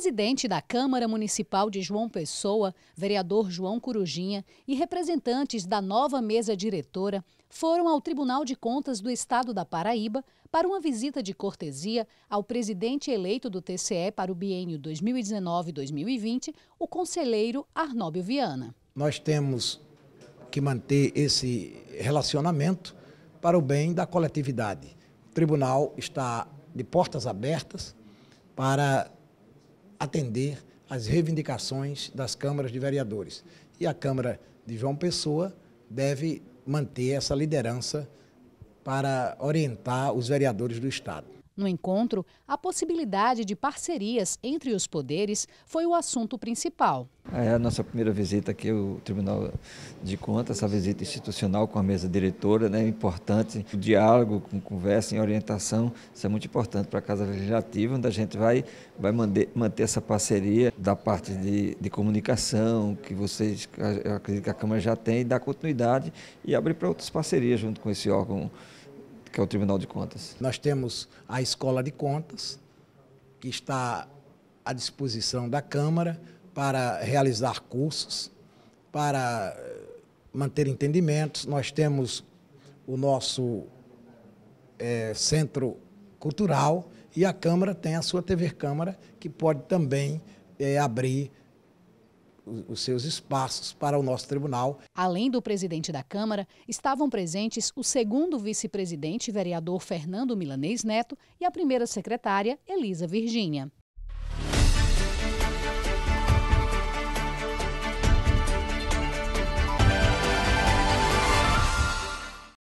presidente da Câmara Municipal de João Pessoa, vereador João Corujinha, e representantes da nova mesa diretora foram ao Tribunal de Contas do Estado da Paraíba para uma visita de cortesia ao presidente eleito do TCE para o biênio 2019-2020, o conselheiro Arnóbio Viana. Nós temos que manter esse relacionamento para o bem da coletividade. O tribunal está de portas abertas para atender às reivindicações das câmaras de vereadores. E a Câmara de João Pessoa deve manter essa liderança para orientar os vereadores do Estado. No encontro, a possibilidade de parcerias entre os poderes foi o assunto principal. É a nossa primeira visita aqui ao Tribunal de Contas, essa visita institucional com a mesa diretora, né, é importante. O diálogo, com conversa, em orientação, isso é muito importante para a Casa Legislativa, onde a gente vai, vai manter, manter essa parceria da parte de, de comunicação, que vocês, eu acredito que a Câmara já tem, e dar continuidade e abrir para outras parcerias junto com esse órgão que é o Tribunal de Contas? Nós temos a Escola de Contas, que está à disposição da Câmara para realizar cursos, para eh, manter entendimentos. Nós temos o nosso é, centro cultural e a Câmara tem a sua TV Câmara, que pode também é, abrir os seus espaços para o nosso tribunal. Além do presidente da Câmara, estavam presentes o segundo vice-presidente, vereador Fernando Milanês Neto, e a primeira secretária, Elisa Virgínia.